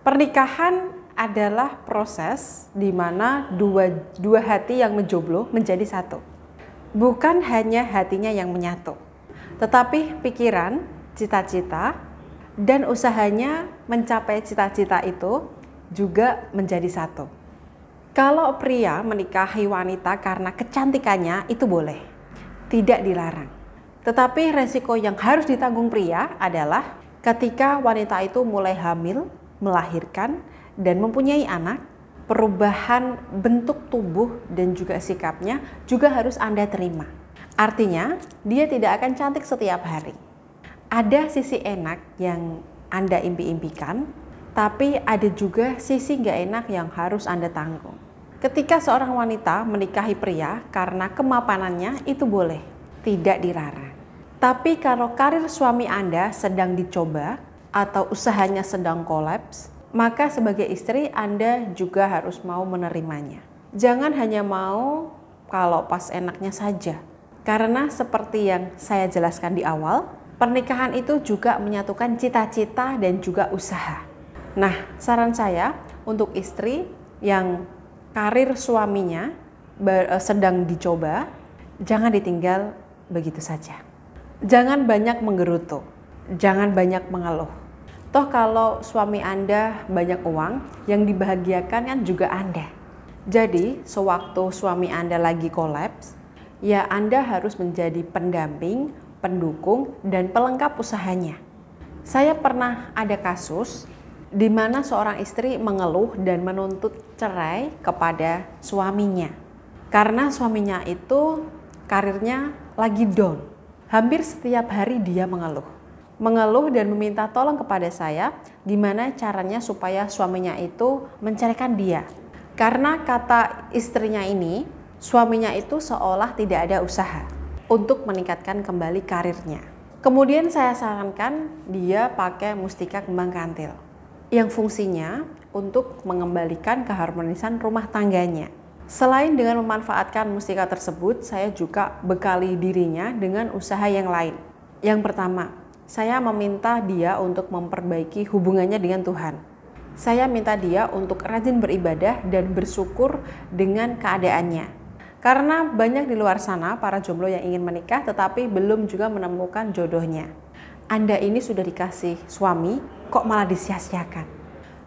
Pernikahan adalah proses di mana dua, dua hati yang menjoblo menjadi satu. Bukan hanya hatinya yang menyatu, tetapi pikiran, cita-cita, dan usahanya mencapai cita-cita itu juga menjadi satu. Kalau pria menikahi wanita karena kecantikannya itu boleh, tidak dilarang. Tetapi resiko yang harus ditanggung pria adalah ketika wanita itu mulai hamil melahirkan dan mempunyai anak, perubahan bentuk tubuh dan juga sikapnya juga harus Anda terima. Artinya, dia tidak akan cantik setiap hari. Ada sisi enak yang Anda impi-impikan, tapi ada juga sisi nggak enak yang harus Anda tanggung. Ketika seorang wanita menikahi pria karena kemapanannya itu boleh, tidak dilarang. Tapi kalau karir suami Anda sedang dicoba, atau usahanya sedang kolaps, maka sebagai istri Anda juga harus mau menerimanya. Jangan hanya mau kalau pas enaknya saja. Karena seperti yang saya jelaskan di awal, pernikahan itu juga menyatukan cita-cita dan juga usaha. Nah, saran saya untuk istri yang karir suaminya eh, sedang dicoba, jangan ditinggal begitu saja. Jangan banyak menggerutu jangan banyak mengeluh. Toh kalau suami Anda banyak uang, yang dibahagiakan kan juga Anda. Jadi, sewaktu suami Anda lagi kolaps, ya Anda harus menjadi pendamping, pendukung, dan pelengkap usahanya. Saya pernah ada kasus di mana seorang istri mengeluh dan menuntut cerai kepada suaminya. Karena suaminya itu karirnya lagi down. Hampir setiap hari dia mengeluh mengeluh dan meminta tolong kepada saya gimana caranya supaya suaminya itu menceraikan dia. Karena kata istrinya ini, suaminya itu seolah tidak ada usaha untuk meningkatkan kembali karirnya. Kemudian saya sarankan dia pakai mustika kembang kantil yang fungsinya untuk mengembalikan keharmonisan rumah tangganya. Selain dengan memanfaatkan mustika tersebut, saya juga bekali dirinya dengan usaha yang lain. Yang pertama, saya meminta dia untuk memperbaiki hubungannya dengan Tuhan. Saya minta dia untuk rajin beribadah dan bersyukur dengan keadaannya. Karena banyak di luar sana para jomblo yang ingin menikah tetapi belum juga menemukan jodohnya. Anda ini sudah dikasih suami, kok malah disia-siakan?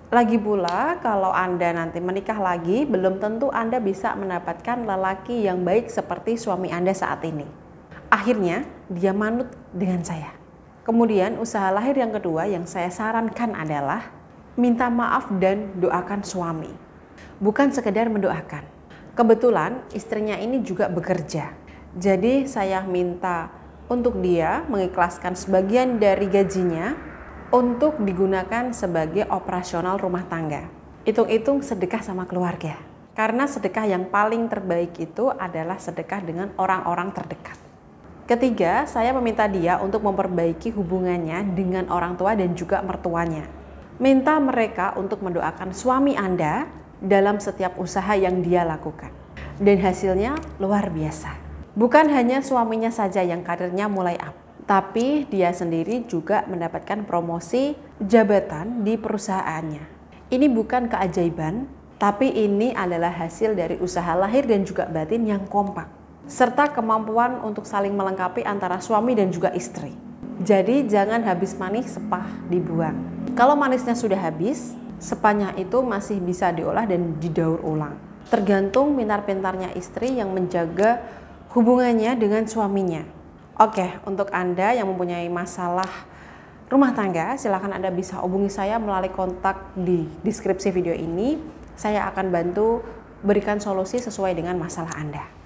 Lagi pula, kalau Anda nanti menikah lagi, belum tentu Anda bisa mendapatkan lelaki yang baik seperti suami Anda saat ini. Akhirnya, dia manut dengan saya. Kemudian usaha lahir yang kedua yang saya sarankan adalah minta maaf dan doakan suami. Bukan sekedar mendoakan. Kebetulan istrinya ini juga bekerja. Jadi saya minta untuk dia mengikhlaskan sebagian dari gajinya untuk digunakan sebagai operasional rumah tangga. Hitung-hitung sedekah sama keluarga. Karena sedekah yang paling terbaik itu adalah sedekah dengan orang-orang terdekat. Ketiga, saya meminta dia untuk memperbaiki hubungannya dengan orang tua dan juga mertuanya. Minta mereka untuk mendoakan suami Anda dalam setiap usaha yang dia lakukan. Dan hasilnya luar biasa. Bukan hanya suaminya saja yang karirnya mulai up, tapi dia sendiri juga mendapatkan promosi jabatan di perusahaannya. Ini bukan keajaiban, tapi ini adalah hasil dari usaha lahir dan juga batin yang kompak serta kemampuan untuk saling melengkapi antara suami dan juga istri. Jadi jangan habis manis sepah dibuang. Kalau manisnya sudah habis, sepahnya itu masih bisa diolah dan didaur ulang. Tergantung minar pintarnya istri yang menjaga hubungannya dengan suaminya. Oke, untuk Anda yang mempunyai masalah rumah tangga, silahkan Anda bisa hubungi saya melalui kontak di deskripsi video ini. Saya akan bantu berikan solusi sesuai dengan masalah Anda.